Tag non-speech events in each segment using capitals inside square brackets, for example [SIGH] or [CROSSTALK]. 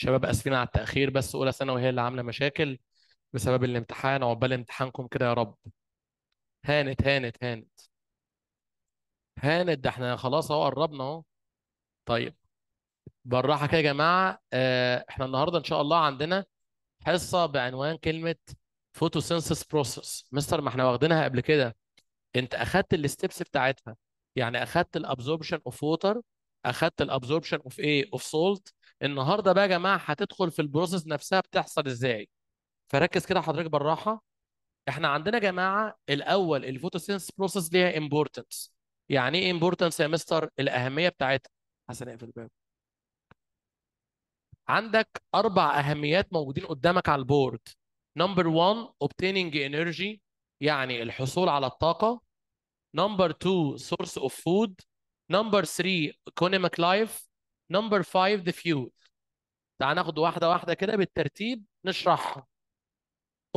شباب اسفين على التاخير بس اولى ثانوي هي اللي عامله مشاكل بسبب الامتحان عقبال امتحانكم كده يا رب هانت هانت هانت هانت ده احنا خلاص اهو قربنا اهو طيب بالراحه كده يا جماعه اه احنا النهارده ان شاء الله عندنا حصه بعنوان كلمه فوتوسينسيس بروسس مستر ما احنا واخدينها قبل كده انت اخدت الستبس بتاعتها يعني اخدت الابزوربشن اوف ووتر اخدت الابزوربشن اوف ايه اوف سولت النهارده بقى يا جماعه هتدخل في البروسيس نفسها بتحصل ازاي فركز كده حضرتك بالراحه احنا عندنا يا جماعه الاول الفوتوسينس بروسيس ليها امبورتنس يعني ايه امبورتنس يا مستر الاهميه بتاعتها حسن اقفل الباب عندك اربع اهميات موجودين قدامك على البورد نمبر 1 obtaining energy يعني الحصول على الطاقه نمبر 2 source of food نمبر 3 economic life نمبر 5 the fuel تعال ناخد واحده واحده كده بالترتيب نشرحها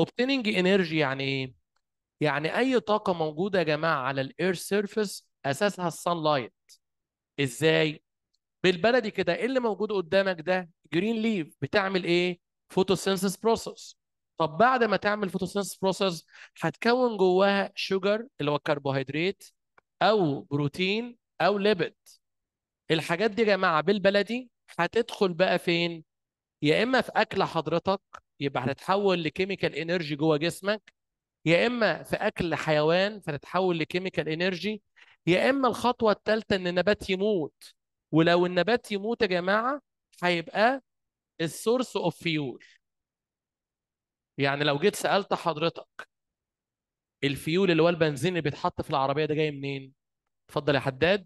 obtaining energy يعني ايه يعني اي طاقه موجوده يا جماعه على الاير سيرفيس اساسها السان لايت ازاي بالبلدي كده ايه اللي موجود قدامك ده جرين ليف بتعمل ايه فوتوسينثس بروسس طب بعد ما تعمل فوتوسينثس بروسس هتكون جواها شوجر اللي هو الكربوهيدرات او بروتين او ليبيد الحاجات دي يا جماعه بالبلدي هتدخل بقى فين؟ يا اما في اكل حضرتك يبقى هتتحول لكيميكال انرجي جوه جسمك يا اما في اكل حيوان فتتحول لكيميكال انرجي يا اما الخطوه الثالثه ان النبات يموت ولو النبات يموت يا جماعه هيبقى السورس اوف فيول يعني لو جيت سالت حضرتك الفيول اللي هو البنزين اللي بيتحط في العربيه ده جاي منين؟ اتفضل يا حداد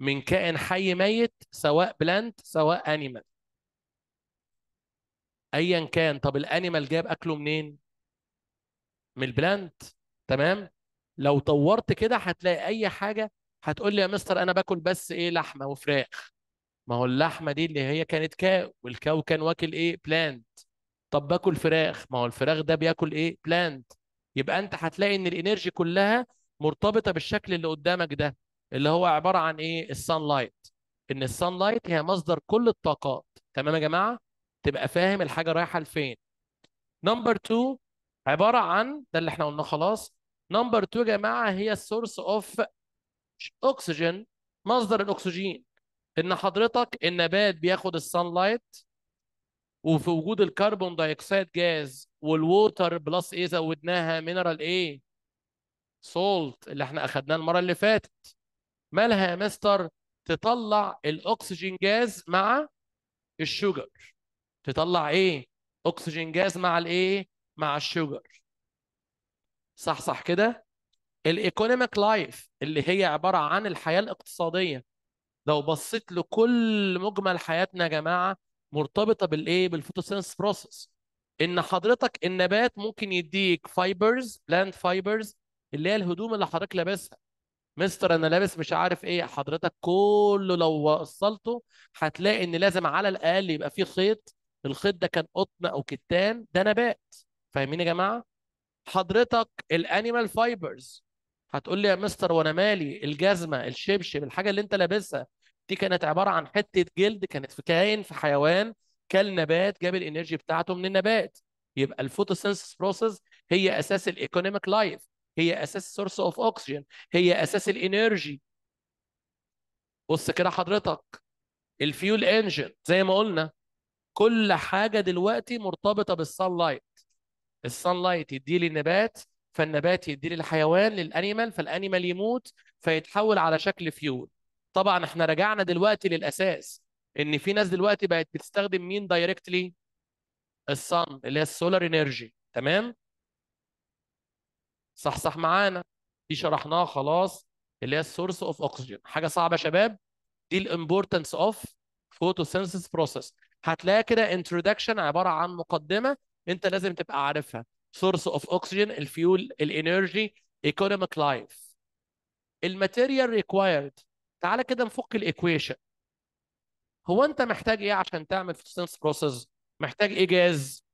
من كائن حي ميت سواء بلانت سواء انيمال ايا كان طب الانيمال جاب اكله منين من البلانت تمام لو طورت كده هتلاقي اي حاجه هتقول لي يا مستر انا باكل بس ايه لحمه وفراخ ما هو اللحمه دي اللي هي كانت كاو والكاو كان واكل ايه بلانت طب باكل فراخ ما هو الفراخ ده بياكل ايه بلانت يبقى انت هتلاقي ان الانرجي كلها مرتبطه بالشكل اللي قدامك ده اللي هو عباره عن ايه السان لايت ان السان لايت هي مصدر كل الطاقات تمام يا جماعه تبقى فاهم الحاجه رايحه لفين نمبر 2 عباره عن ده اللي احنا قلناه خلاص نمبر 2 يا جماعه هي السورس اوف اكسجين مصدر الاكسجين ان حضرتك النبات بياخد السان لايت وفي وجود الكربون دايوكسيد جاز والووتر بلس ايه زودناها مينرال ايه سولت اللي احنا اخدناه المره اللي فاتت مالها يا مستر تطلع الاكسجين جاز مع الشوجر تطلع ايه اكسجين جاز مع الايه مع الشوجر صح صح كده الايكونوميك لايف اللي هي عباره عن الحياه الاقتصاديه لو بصيت لكل مجمل حياتنا يا جماعه مرتبطه بالايه بالفوتوسينس بروسس ان حضرتك النبات ممكن يديك فايبرز بلانت فايبرز اللي هي الهدوم اللي حضرتك لابسها مستر انا لابس مش عارف ايه حضرتك كله لو وصلته هتلاقي ان لازم على الاقل يبقى فيه خيط الخيط ده كان قطن او كتان ده نبات فاهمين يا جماعه حضرتك الانيمال فايبرز هتقول لي يا مستر وانا مالي الجزمه الشبشب الحاجه اللي انت لابسها دي كانت عباره عن حته جلد كانت في كائن في حيوان كل نبات جاب الانرجي بتاعته من النبات يبقى الفوتوسينثس بروسيس هي اساس الايكونوميك لايف هي اساس السورس اوف اوكسجين هي اساس الانرجي بص كده حضرتك الفيول انجن زي ما قلنا كل حاجه دلوقتي مرتبطه بالسان لايت السان لايت يديه للنبات فالنبات يديه للحيوان للانيمال فالانيمال يموت فيتحول على شكل فيول طبعا احنا رجعنا دلوقتي للاساس ان في ناس دلوقتي بقت بتستخدم مين دايركتلي الصن اللي هي السولار انرجي تمام صحصح معانا دي شرحناها خلاص اللي هي السورس اوف اوكسجين حاجه صعبه يا شباب دي الامبورتنس اوف فوتوسينثيسيس بروسيس هتلاقي كده انتروداكشن عباره عن مقدمه انت لازم تبقى عارفها سورس اوف اوكسجين الفيول الانرجي ايكونوميك لايف الماتيريال ريكوايرد تعالى كده نفك الايكويشن هو انت محتاج ايه عشان تعمل فوتوسينثيس بروسيس محتاج ايه جاز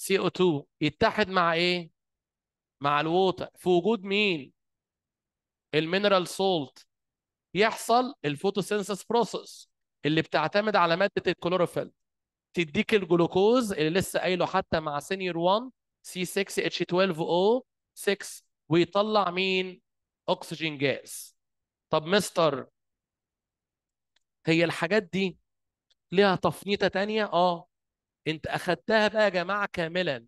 CO2 يتحد مع ايه مع الووتر في وجود مين؟ المينرال سولت يحصل الفوتوسينثس بروسيس اللي بتعتمد على ماده الكلوروفيل تديك الجلوكوز اللي لسه قايله حتى مع سينيور 1 سي 6 اتش 12 او 6 ويطلع مين؟ اكسجين جاز. طب مستر هي الحاجات دي ليها تفنيطه تانية؟ اه انت اخدتها بقى يا جماعه كاملا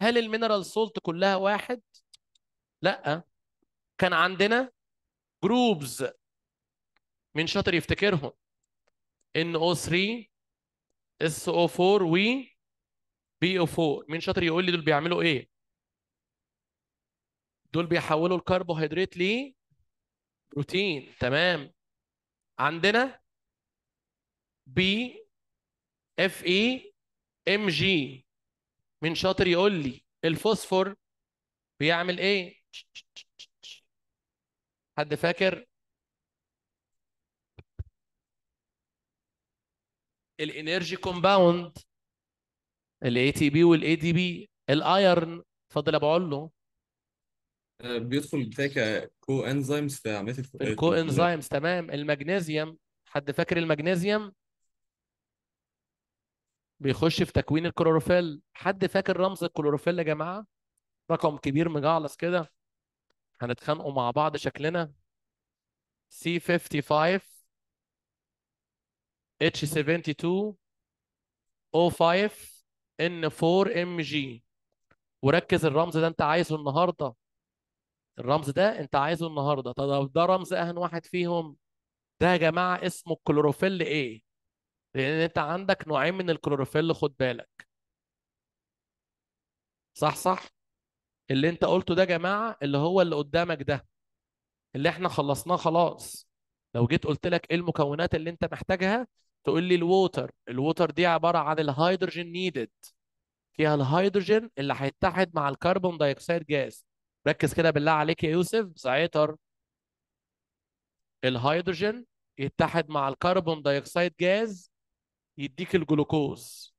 هل المينرال سولت كلها واحد؟ لا كان عندنا جروبز مين شاطر يفتكرهم؟ NO3 SO4 و BO4 مين شاطر يقول لي دول بيعملوا ايه؟ دول بيحولوا الكربوهيدرات لبروتين تمام عندنا بي اف اي ام جي مين شاطر يقول لي الفوسفور بيعمل ايه حد فاكر الانرجي كومباوند الاي تي بي والاي دي بي الايرن اتفضل ابو علو آه، بيدخل بتاعك كو انزيمز في عمليه الكو انزيمز تمام المغنيسيوم حد فاكر المغنيسيوم بيخش في تكوين الكلوروفيل حد فاكر رمز الكلوروفيل يا جماعه رقم كبير مجعلص كده هنتخانقوا مع بعض شكلنا C55 H72 O5 N4MG وركز الرمز ده انت عايزه النهارده الرمز ده انت عايزه النهارده طب ده رمز اهن واحد فيهم ده يا جماعه اسمه الكلوروفيل ايه لان انت عندك نوعين من الكلوروفيل خد بالك صح صح اللي انت قلته ده يا جماعه اللي هو اللي قدامك ده اللي احنا خلصناه خلاص لو جيت قلت لك ايه المكونات اللي انت محتاجها تقول لي الووتر الووتر دي عباره عن الهيدروجين نيدد فيها الهيدروجين اللي هيتحد مع الكربون دايوكسيد جاز ركز كده بالله عليك يا يوسف سيطر الهيدروجين يتحد مع الكربون دايوكسيد جاز يديك الجلوكوز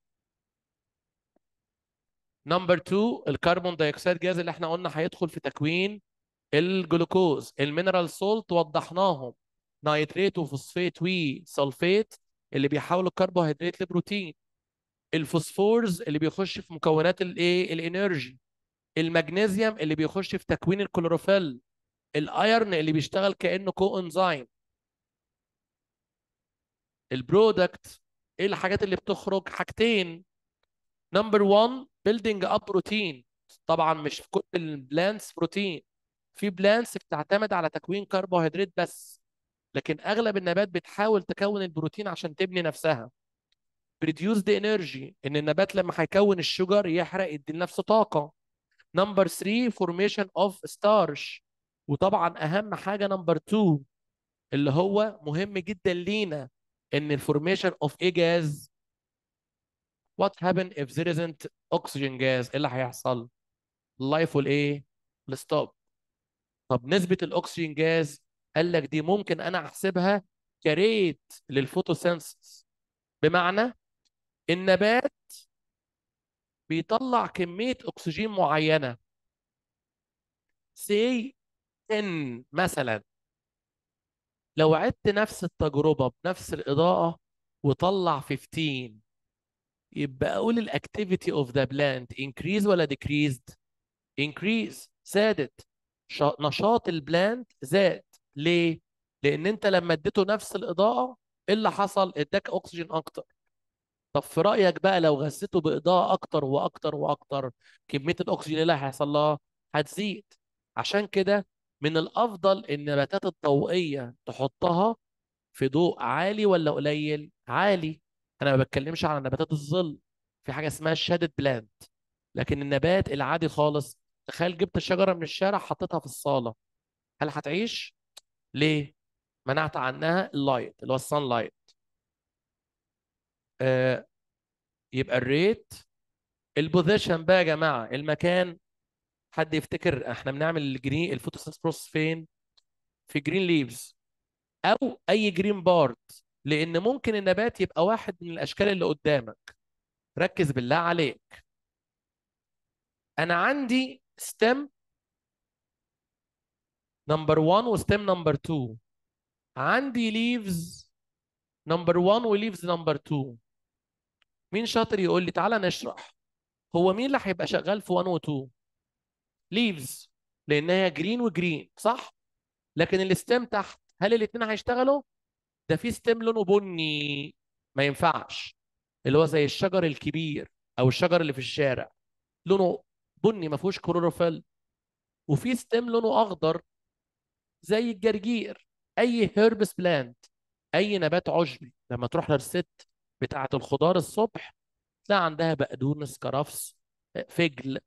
نمبر 2 الكربون دايوكسيد جاز اللي احنا قلنا هيدخل في تكوين الجلوكوز المينرال سولت وضحناهم نايتريت وفوسفيت وسلفيت اللي بيحولوا الكربوهيدرات لبروتين الفوسفورز اللي بيخش في مكونات الايه الانرجي المغنيسيوم اللي بيخش في تكوين الكلوروفيل الايرن اللي بيشتغل كانه كو انزيم البرودكت ايه الحاجات اللي بتخرج حاجتين نمبر 1 بيلدينج اب بروتين طبعا مش في كل البلانتس بروتين في بلانتس بتعتمد على تكوين كربوهيدرات بس لكن اغلب النبات بتحاول تكون البروتين عشان تبني نفسها بريديوس دي انرجي ان النبات لما هيكون الشجر يحرق يدي لنفسه طاقه نمبر 3 فورميشن اوف ستارش وطبعا اهم حاجه نمبر 2 اللي هو مهم جدا لينا ان الفورميشن اوف a جاز وات هابن اف ذير ازنت اوكسجين جاز ايه اللي هيحصل اللايف والايه الستوب طب نسبه الاكسجين جاز قال لك دي ممكن انا احسبها كريت للفوتوسينثيسيس بمعنى النبات بيطلع كميه اكسجين معينه سي 10 مثلا لو عدت نفس التجربة بنفس الإضاءة وطلع 15 يبقى أقول الأكتيفيتي أوف ذا بلانت انكريز ولا ديكريزد انكريز زادت نشاط البلانت زاد ليه؟ لأن أنت لما اديته نفس الإضاءة إيه اللي حصل؟ اداك أكسجين أكتر طب في رأيك بقى لو غذيته بإضاءة أكتر وأكتر وأكتر كمية الأكسجين اللي هيحصل لها هتزيد عشان كده من الافضل النباتات الضوئيه تحطها في ضوء عالي ولا قليل عالي انا ما بتكلمش على نباتات الظل في حاجه اسمها شادد بلانت لكن النبات العادي خالص تخيل جبت شجره من الشارع حطيتها في الصاله هل هتعيش ليه منعت عنها اللايت اللي هو الصن لايت آه يبقى الريت البوزيشن بقى يا جماعه المكان حد يفتكر احنا بنعمل الجرين الفوتوسنس بروس فين؟ في جرين ليفز او اي جرين بارد لان ممكن النبات يبقى واحد من الاشكال اللي قدامك ركز بالله عليك انا عندي ستيم نمبر 1 وستيم نمبر 2 عندي ليفز نمبر 1 وليفز نمبر 2 مين شاطر يقول لي تعالى نشرح هو مين اللي هيبقى شغال في 1 و 2 ليفز لان هي جرين وجرين صح لكن الستيم تحت هل الاثنين هيشتغلوا ده في ستيم لونه بني ما ينفعش اللي هو زي الشجر الكبير او الشجر اللي في الشارع لونه بني ما فيهوش كلوروفيل وفي ستيم لونه اخضر زي الجرجير اي هيربس بلانت اي نبات عشبي لما تروح للست بتاعه الخضار الصبح تلاقي عندها بقدونس كرفس فجل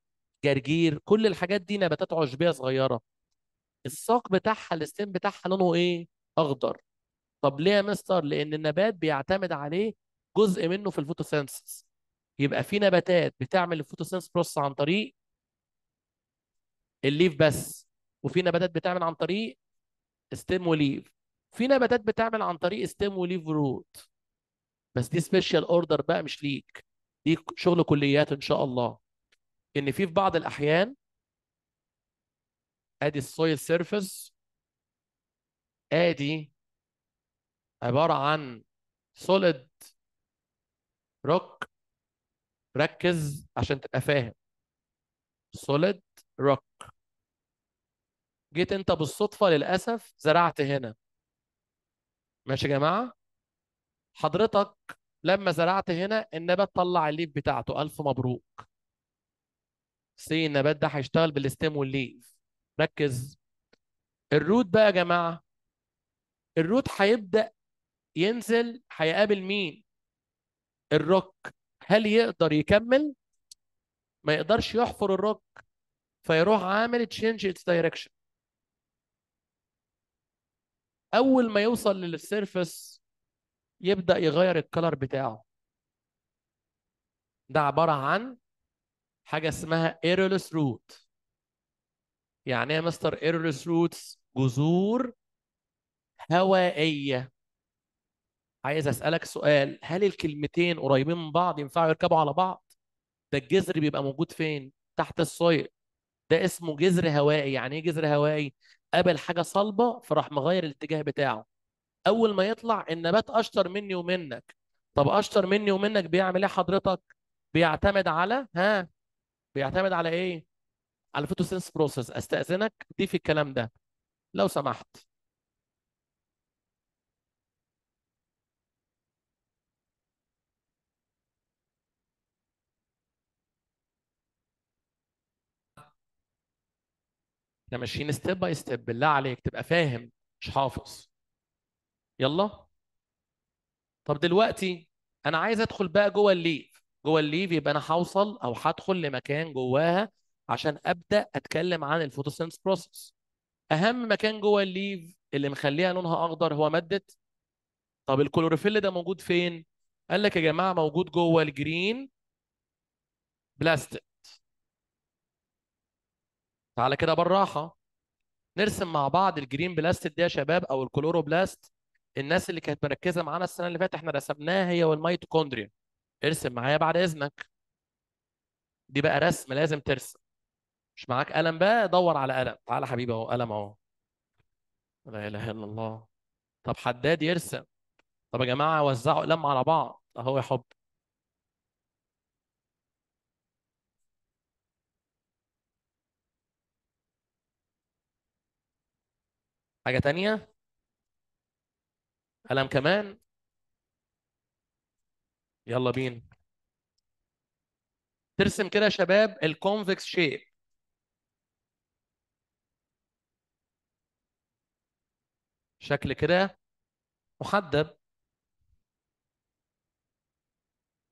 جرجير كل الحاجات دي نباتات عشبيه صغيره الساق بتاعها الستيم بتاعها لونه ايه اخضر طب ليه يا مستر لان النبات بيعتمد عليه جزء منه في الفوتوسينثس يبقى في نباتات بتعمل الفوتوسينثس بروسس عن طريق الليف بس وفي نباتات بتعمل عن طريق ستيم وليف في نباتات بتعمل عن طريق ستيم وليف روت بس دي سبيشال اوردر بقى مش ليك دي شغل كليات ان شاء الله ان في في بعض الاحيان ادي السويل سيرفيس ادي عباره عن سوليد روك ركز عشان تبقى فاهم سوليد روك جيت انت بالصدفه للاسف زرعت هنا ماشي يا جماعه حضرتك لما زرعت هنا النبات طلع الليف بتاعته الف مبروك سي النبات ده هيشتغل بالستيم والليف ركز الروت بقى يا جماعه الروت هيبدا ينزل هيقابل مين الروك هل يقدر يكمل ما يقدرش يحفر الروك فيروح عامل تشينج اتس دايركشن اول ما يوصل للسيرفس يبدا يغير الكلر بتاعه ده عباره عن حاجه اسمها ايرلس روت يعني ايه يا مستر ايرلس روتس جذور هوائيه عايز اسالك سؤال هل الكلمتين قريبين من بعض ينفعوا يركبوا على بعض ده الجذر بيبقى موجود فين تحت السويل ده اسمه جذر هوائي يعني ايه جذر هوائي قابل حاجه صلبه فراح مغير الاتجاه بتاعه اول ما يطلع النبات اشطر مني ومنك طب اشطر مني ومنك بيعمل ايه حضرتك بيعتمد على ها بيعتمد على ايه؟ على الفوتوسينس بروسيس استاذنك في الكلام ده لو سمحت احنا ماشيين ستيب باي ستيب بالله عليك تبقى فاهم مش حافظ يلا طب دلوقتي انا عايز ادخل بقى جوه الليل جوه الليف يبقى انا هوصل او هدخل لمكان جواها عشان ابدا اتكلم عن الفوتوسينس بروسيس اهم مكان جوه الليف اللي مخليها لونها اخضر هو ماده طب الكلوروفيل ده موجود فين قال لك يا جماعه موجود جوه الجرين بلاستيك تعالى كده بالراحه نرسم مع بعض الجرين بلاستيك ده يا شباب او الكلوروبلاست الناس اللي كانت مركزه معانا السنه اللي فاتت احنا رسمناها هي والميتوكوندريا ارسم معايا بعد اذنك دي بقى رسم لازم ترسم مش معاك قلم بقى دور على قلم تعالى حبيبي اهو قلم اهو لا اله الا الله طب حداد يرسم طب يا جماعه وزعوا قلم على بعض اهو يا حب حاجه تانية قلم كمان يلا بينا ترسم كده يا شباب الكونفكس شيب شكل كده محدب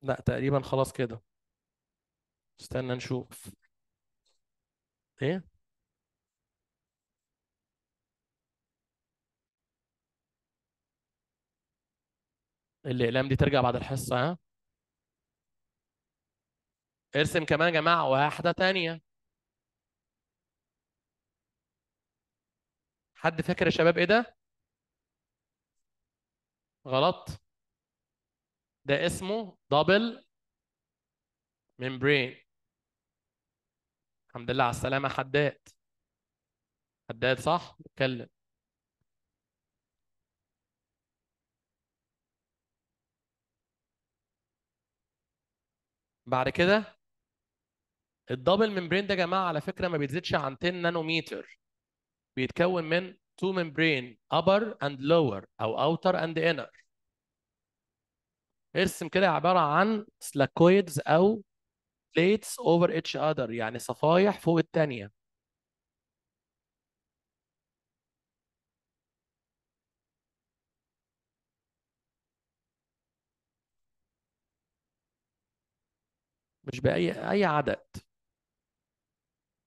لا تقريبا خلاص كده استنى نشوف ايه الاقلام دي ترجع بعد الحصه ها ارسم كمان يا جماعه واحده تانية حد فاكر يا شباب ايه ده غلط ده اسمه دبل ميمبرين الحمد لله على السلامه حداد حداد صح اتكلم بعد كده الدبل ممبرين ده يا جماعه على فكره ما بيتزيدش عن 10 نانومتر بيتكون من تو ممبرين upper and lower او outer and inner ارسم كده عباره عن سلاكويدز او plates over each other يعني صفايح فوق الثانيه مش بأي أي عدد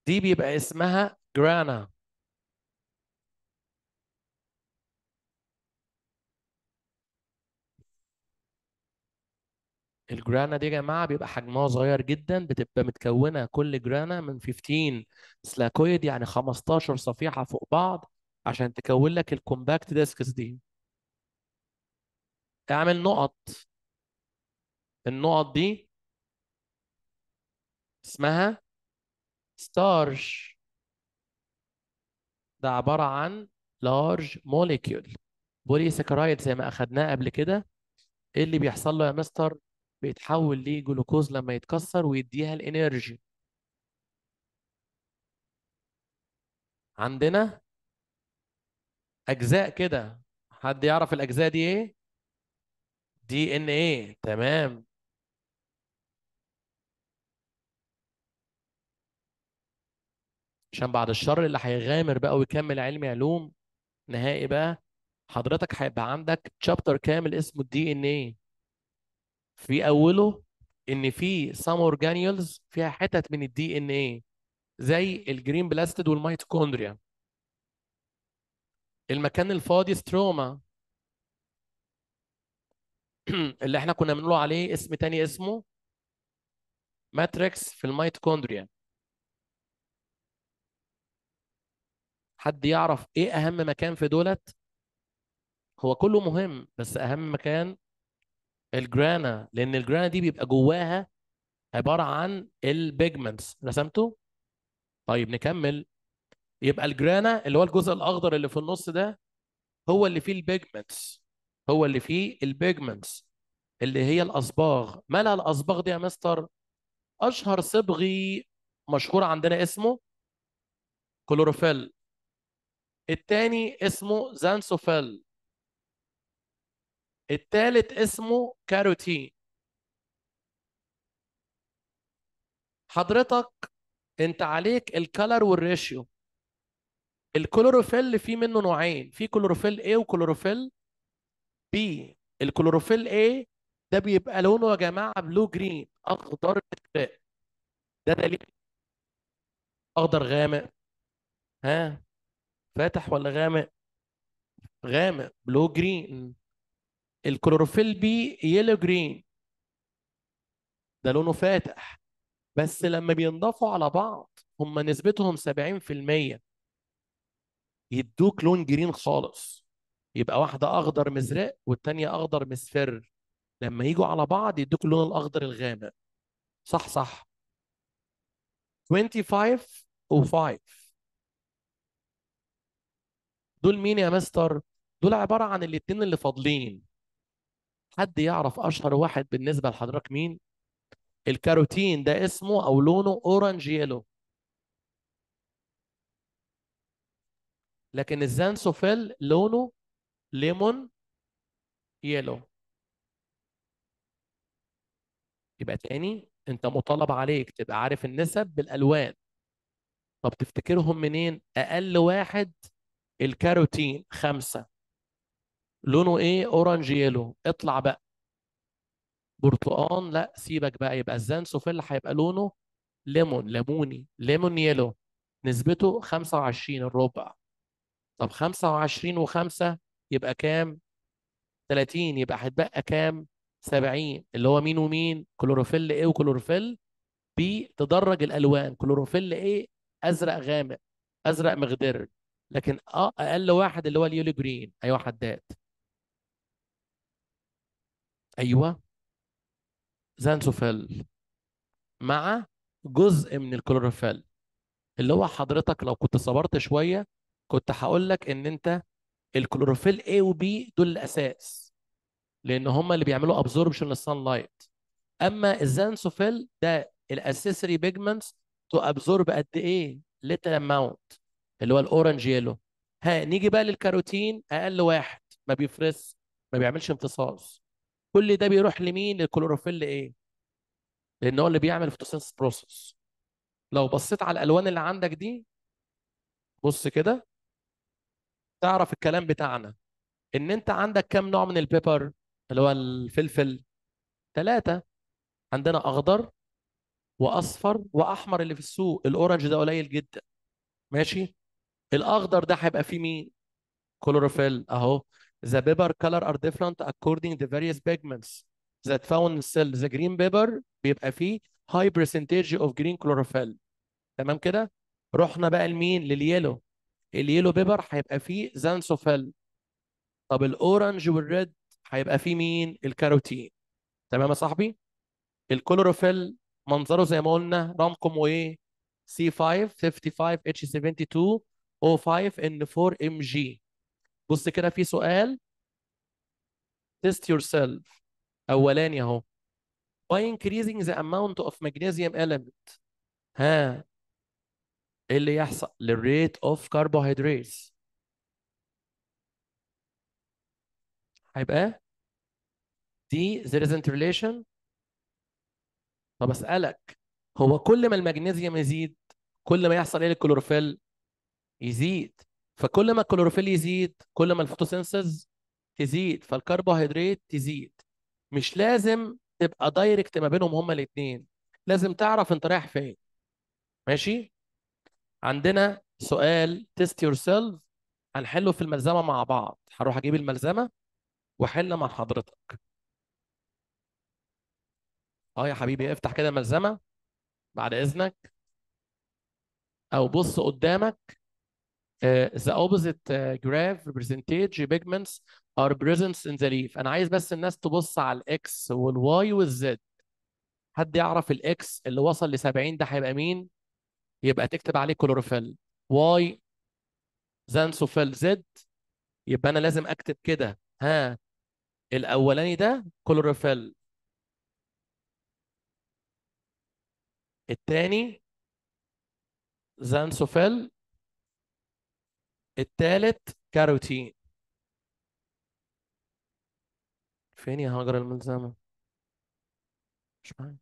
دي بيبقى اسمها جرانا الجرانا دي يا جماعه بيبقى حجمها صغير جدا بتبقى متكونه كل جرانا من 15 سلاكويد يعني 15 صفيحه فوق بعض عشان تكون لك الكومباكت ديسكس دي اعمل نقط النقط دي اسمها starch ده عبارة عن large molecule بوليساكرايد زي ما أخدناه قبل كده إيه اللي بيحصل له يا مستر؟ بيتحول لجلوكوز لما يتكسر ويديها الانرجي عندنا اجزاء كده حد يعرف الاجزاء دي ايه دي ان ايه تمام عشان بعد الشر اللي هيغامر بقى ويكمل علمي علوم نهائي بقى حضرتك هيبقى عندك تشابتر كامل اسمه الدي ان ايه في اوله ان في سام اورجانيولز فيها حتت من الدي ان ايه زي الجرين بلاستيد والميتوكوندريا المكان الفاضي ستروما [CLEARS THROAT] اللي احنا كنا بنقول عليه اسم تاني اسمه ماتريكس في الميتوكوندريا حد يعرف ايه اهم مكان في دولت هو كله مهم بس اهم مكان الجرانا لان الجرانا دي بيبقى جواها عباره عن البيجمنتس رسمته طيب نكمل يبقى الجرانا اللي هو الجزء الاخضر اللي في النص ده هو اللي فيه البيجمنتس هو اللي فيه البيجمنتس اللي هي الاصباغ مالها الاصباغ دي يا مستر اشهر صبغي مشهور عندنا اسمه كلوروفيل الثاني اسمه زانسوفيل الثالث اسمه كاروتين حضرتك انت عليك الكالر والريشيو الكلوروفيل فيه منه نوعين في كلوروفيل A وكلوروفيل B الكلوروفيل A ده بيبقى لونه يا جماعه بلو جرين اخضر ده دليل اخضر غامق ها فاتح ولا غامق غامق بلو جرين الكلوروفيل بي يلو جرين ده لونه فاتح بس لما بينضافوا على بعض هم نسبتهم 70% يدوك لون جرين خالص يبقى واحدة أخضر مزرق والتانية أخضر مصفر لما يجوا على بعض يدوك اللون الأخضر الغامق صح صح 25 و 5 دول مين يا مستر؟ دول عباره عن الاتنين اللي فاضلين حد يعرف اشهر واحد بالنسبه لحضرتك مين؟ الكاروتين ده اسمه او لونه أورانج يلو لكن الزانسوفيل لونه ليمون يلو يبقى تاني انت مطالب عليك تبقى عارف النسب بالالوان طب تفتكرهم منين اقل واحد الكاروتين خمسة لونه ايه اورنج يلو اطلع بقى برتقان لا سيبك بقى يبقى الزانسوفيل هيبقى لونه ليمون ليموني ليمون يلو نسبته 25 الربع طب 25 و5 يبقى كام 30 يبقى هتبقى كام 70 اللي هو مين ومين كلوروفيل ايه وكلوروفيل بي تدرج الالوان كلوروفيل ايه ازرق غامق ازرق مخضر لكن اه اقل واحد اللي هو اليولي جرين ايوه حداد ايوه زانسوفيل مع جزء من الكلوروفيل اللي هو حضرتك لو كنت صبرت شويه كنت هقول لك ان انت الكلوروفيل A و B دول الاساس لان هما اللي بيعملوا ابزوربشن للسان لايت اما الزانسوفيل ده الاسيسري بيجمنتس تو ابزورب قد ايه ليتل اماونت اللي هو الاورنج يلو ها نيجي بقى للكاروتين اقل واحد ما بيفرز ما بيعملش امتصاص كل ده بيروح لمين للكلوروفيل ايه لان هو اللي بيعمل فوتوسينثيس بروسس لو بصيت على الالوان اللي عندك دي بص كده تعرف الكلام بتاعنا ان انت عندك كام نوع من البيبر اللي هو الفلفل ثلاثة عندنا اخضر واصفر واحمر اللي في السوق الاورنج ده قليل جدا ماشي الاخضر ده هيبقى فيه مين كلوروفيل اهو the بيبر color are different according to various pigments that found in cell the green pepper بيبقى فيه high percentage of green chlorophyll تمام كده رحنا بقى لمين لليلو اليلو بيبر هيبقى فيه زانسوفيل طب الاورنج والريد هيبقى فيه مين الكاروتين تمام يا صاحبي الكلوروفيل منظره زي ما قلنا رمقم وايه C5 55 H72 O5N4 mg بص كده في سؤال test yourself اولاني اهو by increasing the amount of magnesium element ها ايه اللي يحصل للريت اوف carbohydrates هيبقى دي there isn't relation طب اسالك هو كل ما المغنيسيوم يزيد كل ما يحصل ايه للكلوروفيل يزيد فكل ما الكلوروفيل يزيد كل ما الفوتوسينثيز تزيد فالكربوهيدرات تزيد مش لازم تبقى دايركت ما بينهم هما الاثنين لازم تعرف انت رايح فين ماشي عندنا سؤال تيست يور سيلف هنحله في الملزمه مع بعض هروح اجيب الملزمه واحل مع حضرتك اه يا حبيبي افتح كده ملزمه بعد اذنك او بص قدامك Uh, the opposite uh, graph percentage pigments are present in the leaf انا عايز بس الناس تبص على الاكس والواي والزد حد يعرف الاكس اللي وصل ل 70 ده هيبقى مين يبقى تكتب عليه كلوروفيل واي زانسوفيل زد يبقى انا لازم اكتب كده ها الاولاني ده كلوروفيل الثاني زانسوفيل الثالث كاروتين فين يا هاجر الملزمة؟ مش معايا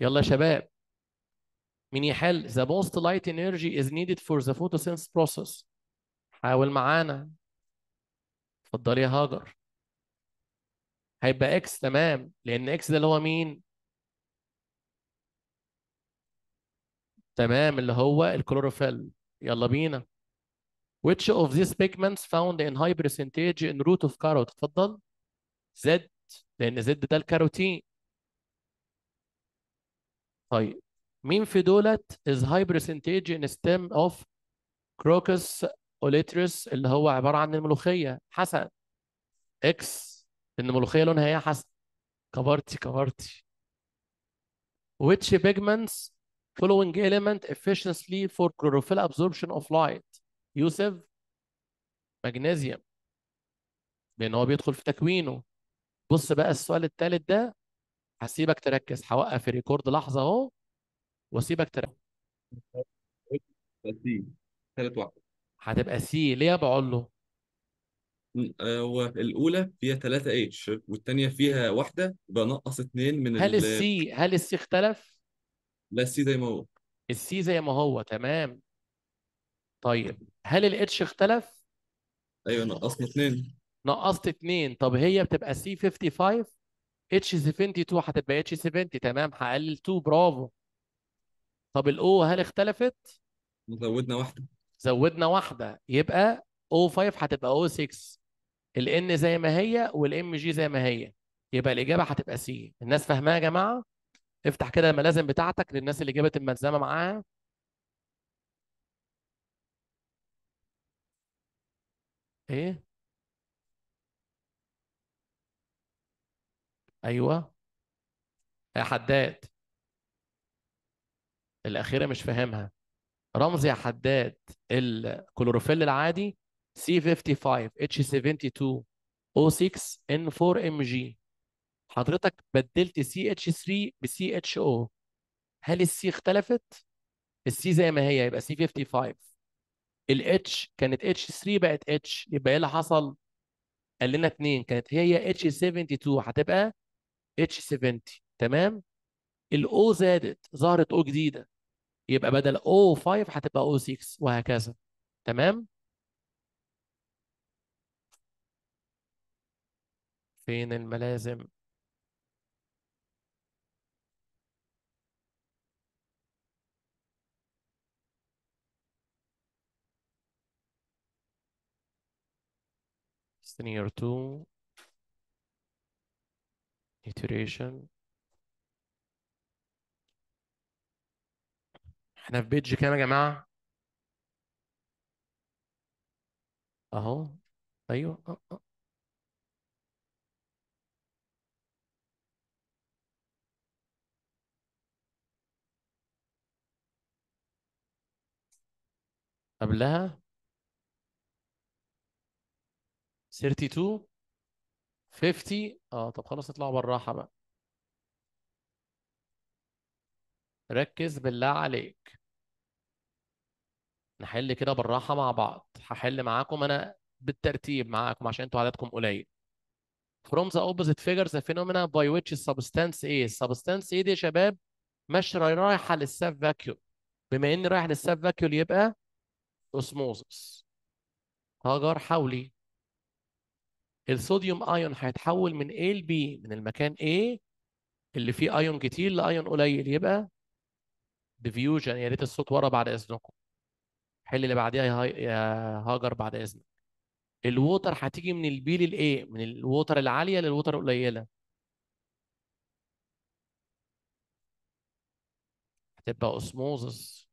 يلا يا شباب مين يحل the most light energy is needed for the photosynthesis process حاول معانا اتفضلي يا هاجر هيبقى اكس تمام لان اكس ده اللي هو مين تمام اللي هو الكلوروفيل يلا بينا which of these pigments found in high percentage in root of carrot اتفضل زد لأن زد ده الكاروتين طيب مين في دولت is high percentage in stem of crocus oleatris اللي هو عبارة عن الملوخية حسن اكس لأن الملوخية لونها إيه يا حسن كبرتي كبرتي which pigments following element efficiently for chlorophyll absorption of light يوسف magnesium لان هو بيدخل في تكوينه بص بقى السؤال الثالث ده هسيبك تركز هوقف الريكورد لحظه اهو واسيبك تركز سي ثالث هتبقى سي ليه بقول له آه، هو الاولى فيها 3 اتش والثانيه فيها واحده بنقص اثنين من هل السي هل السي اختلف لا السي زي ما هو السي زي ما هو تمام طيب هل الاتش اختلف؟ ايوه نقصنا اثنين نقصت اثنين طب هي بتبقى سي 55 اتش 72 هتبقى اتش 70 تمام هقلل 2 برافو طب الاو هل اختلفت؟ زودنا واحدة زودنا واحدة يبقى او 5 هتبقى او 6 الان زي ما هي والام جي زي ما هي يبقى الاجابة هتبقى سي الناس فاهماها يا جماعة؟ افتح كده الملازم بتاعتك للناس اللي جابت الملزمه معاها ايه ايوه يا حداد الاخيره مش فاهمها رمز يا حداد الكلوروفيل العادي C55 H72 O6 N4 mg حضرتك بدلت سي اتش 3 بسي اتش او هل السي اختلفت؟ السي زي ما هي يبقى سي 55 الاتش كانت اتش 3 بقت اتش يبقى ايه اللي حصل؟ قال لنا اثنين كانت هي اتش 72 هتبقى اتش 70 تمام؟ الاو زادت ظهرت او جديده يبقى بدل او 5 هتبقى او 6 وهكذا تمام؟ فين الملازم؟ next near to iteration احنا في بيج كام يا جماعة؟ اهو ايوه أه أه. قبلها 32 50 اه طب خلاص اطلعوا بالراحه بقى ركز بالله عليك نحل كده بالراحه مع بعض هحل معاكم انا بالترتيب معاكم عشان انتوا عددكم قليل from the opposite figures the phenomena by which substance A substance A ايه دي يا شباب مش رايحه للسب فاكيوم بما اني رايح للسب فاكيوم يبقى اوسموزس هاجر حولي الصوديوم ايون هيتحول من A ل B من المكان A اللي فيه ايون كتير لايون قليل يبقى ديفيوجن يا ريت الصوت ورا بعد اذنكم حل اللي بعديها يا هاجر بعد اذنك الووتر هتيجي من البي للاي من الووتر العاليه للووتر القليله هتبقى osmosis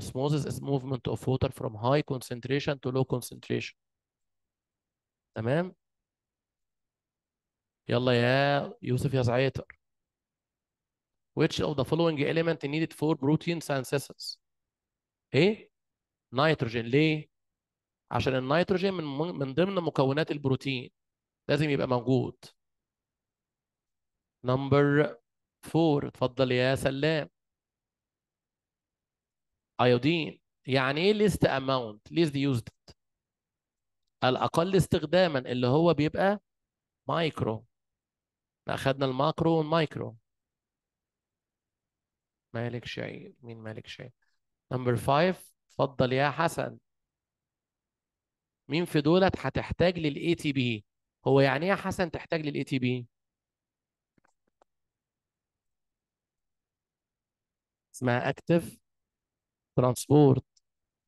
osmosis is movement of water from high concentration to low concentration تمام يلا يا يوسف يا زعيتر which of the following element needed for protein synthesis ايه نيتروجين ليه عشان النيتروجين من من ضمن مكونات البروتين لازم يبقى موجود نمبر 4 اتفضل يا سلام ايودين يعني ايه ليست اماونت ليست يوزد الاقل استخداما اللي هو بيبقى مايكرو اخذنا الماكرو والمايكرو مالك شيء مين مالك شيء نمبر 5 اتفضل يا حسن مين في دولت هتحتاج للاي تي بي هو يعني ايه يا حسن تحتاج للاي تي بي اسمها اكتف ترانسبورت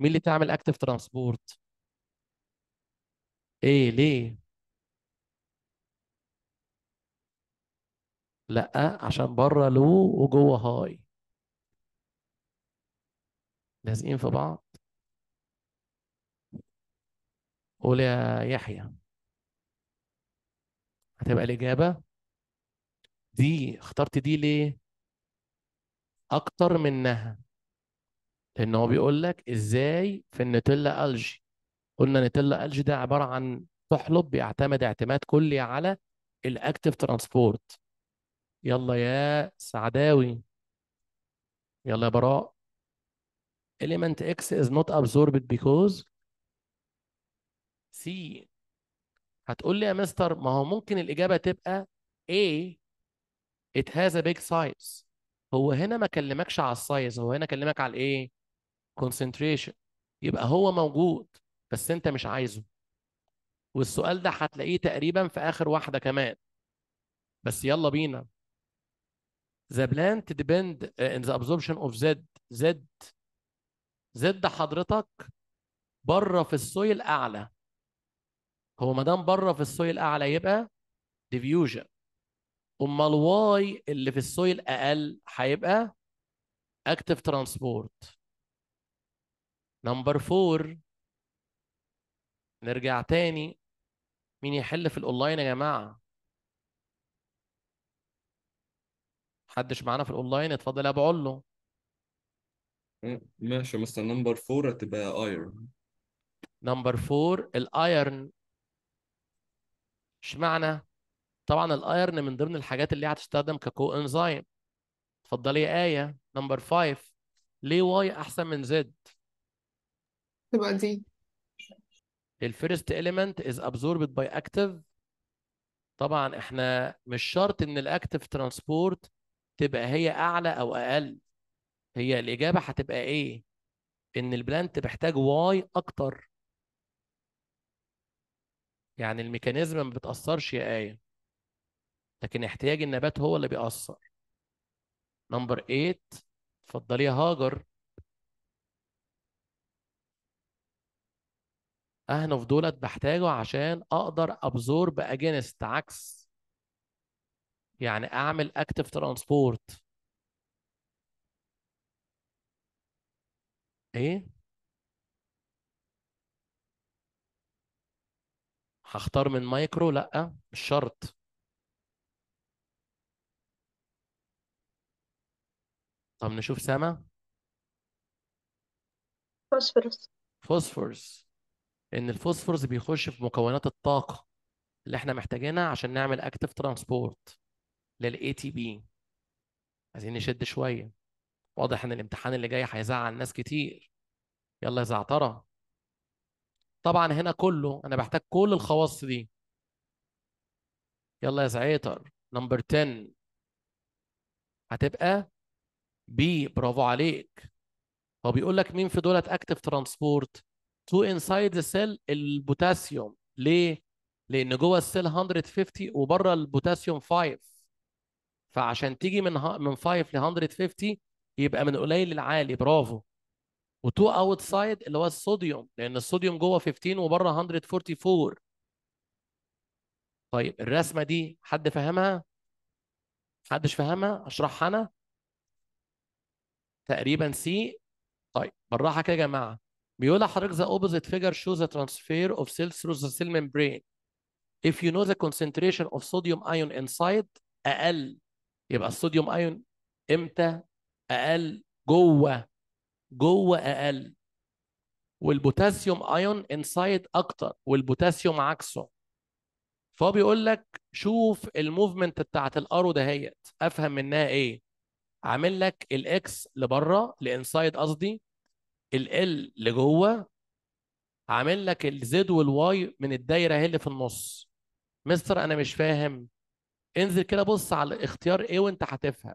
مين اللي تعمل اكتف ترانسبورت ايه ليه لا عشان بره لو وجوه هاي لازقين في بعض قول يا يحيى هتبقى الإجابة دي اخترت دي ليه؟ أكتر منها لأن هو بيقول لك إزاي في النوتيلا ألجي قلنا نوتيلا ألجي ده عبارة عن تحلب بيعتمد اعتماد كلي على الأكتف ترانسبورت يلا يا سعداوي يلا يا براء element x is not absorbed because C هتقول لي يا مستر ما هو ممكن الإجابة تبقى A it has a big size هو هنا ما كلمكش على السايز هو هنا كلمك على الايه concentration يبقى هو موجود بس انت مش عايزه والسؤال ده هتلاقيه تقريبا في اخر واحده كمان بس يلا بينا the plant depend uh, in the absorption of Z Z Z حضرتك بره في السويل اعلى هو ما دام بره في السويل اعلى يبقى ديفيوجن امال واي اللي في السويل اقل هيبقى اكتف ترانسبورت نمبر 4 نرجع تاني مين يحل في الاونلاين يا جماعه حدش معانا في الاونلاين اتفضل يا ابو علو ماشي مثلا نمبر فور هتبقى ايرون نمبر فور الايرن اشمعنى طبعا الايرن من ضمن الحاجات اللي هتستخدم ككو انزيم اتفضلي يا ايه نمبر 5 ليه واي احسن من زد تبقى دي الفيرست element is absorbed by active طبعا احنا مش شرط ان الاكتف ترانسبورت تبقى هي اعلى او اقل هي الاجابه هتبقى ايه ان البلانت بحتاج واي اكتر يعني الميكانيزم ما بتاثرش يا ايه لكن احتياج النبات هو اللي بيأثر نمبر 8 اتفضلي يا هاجر اهنف دولت بحتاجه عشان اقدر ابزورب اجينست عكس يعني اعمل اكتف ترانسبورت ايه هختار من مايكرو لا مش شرط طب نشوف سما فوسفورس فوسفورس ان الفوسفورس بيخش في مكونات الطاقه اللي احنا محتاجينها عشان نعمل اكتف ترانسبورت للاي تي بي عايزين نشد شويه واضح ان الامتحان اللي جاي هيزعل ناس كتير يلا يا زعتره طبعا هنا كله انا بحتاج كل الخواص دي يلا يا زعيطر نمبر 10 هتبقى بي برافو عليك هو بيقول لك مين في دولت اكتف ترانسبورت تو انسايد ذا سيل البوتاسيوم ليه لان جوه السيل 150 وبره البوتاسيوم 5 فعشان تيجي من ها من 5 ل 150 يبقى من قليل للعالي برافو وتو اوت سايد اللي هو الصوديوم لان الصوديوم جوه 15 وبره 144 طيب الرسمه دي حد فاهمها حدش فاهمها اشرحها انا تقريبا سي طيب بالراحه كده يا جماعه بيقول لحضرتك the opposite figure shows the transfer of cells through the cell membrane if you know the concentration of sodium ion inside اقل يبقى الصوديوم ايون امتى اقل جوه جوه اقل والبوتاسيوم ايون انسايد اكتر والبوتاسيوم عكسه فهو بيقول لك شوف الموفمنت بتاعت الارو دهيت افهم منها ايه عامل لك الاكس لبره لانسايد قصدي ال لجوه عامل لك الزد والواي من الدايره هي اللي في النص مستر انا مش فاهم انزل كده بص على اختيار ايه وانت هتفهم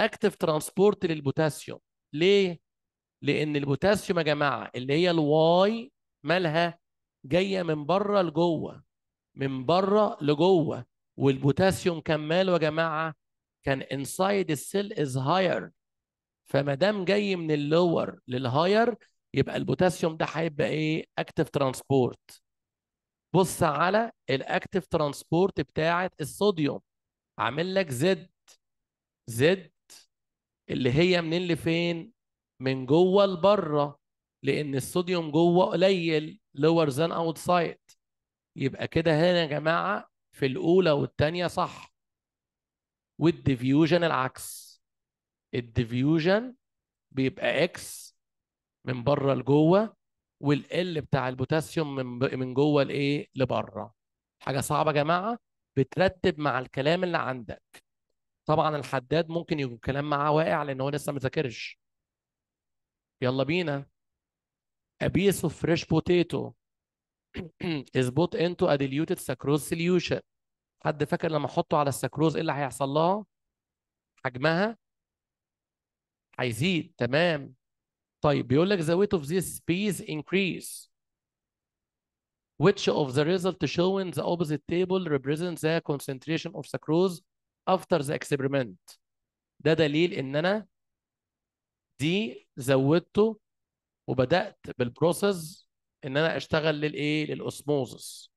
اكتف ترانسبورت للبوتاسيوم ليه لان البوتاسيوم يا جماعه اللي هي الواي مالها جايه من بره لجوه من بره لجوه والبوتاسيوم كان ماله يا جماعه كان انسايد السيل از هاير فما دام جاي من اللور للهاير يبقى البوتاسيوم ده هيبقى ايه اكتف ترانسبورت بص على الاكتف ترانسبورت بتاعه الصوديوم عامل لك زد زد اللي هي منين لفين من جوه لبره لان الصوديوم جوه قليل لور ذان اوتسايد يبقى كده هنا يا جماعه في الاولى والثانيه صح والديفيوجن العكس الديفيوجن بيبقى اكس من بره لجوه والال بتاع البوتاسيوم من ب... من جوه لايه لبره حاجه صعبه يا جماعه بترتب مع الكلام اللي عندك طبعا الحداد ممكن يكون كلام معاه واقع لان هو لسه ما ذاكرش يلا بينا a piece of fresh potato [CLEARS THROAT] is put into a diluted sucrose solution حد فاكر لما احطه على السكروز ايه اللي هيحصل لها حجمها هيزيد تمام طيب بيقول لك the weight of this piece increase which of the result showing the opposite table represents the concentration of sucrose after the experiment ده دليل ان انا دي زودته وبدات بالبروسيس ان انا اشتغل للايه للاسموزس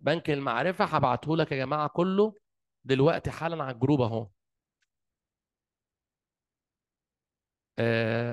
بنك المعرفه هبعته لك يا جماعه كله دلوقتي حالا على الجروب اهو آه،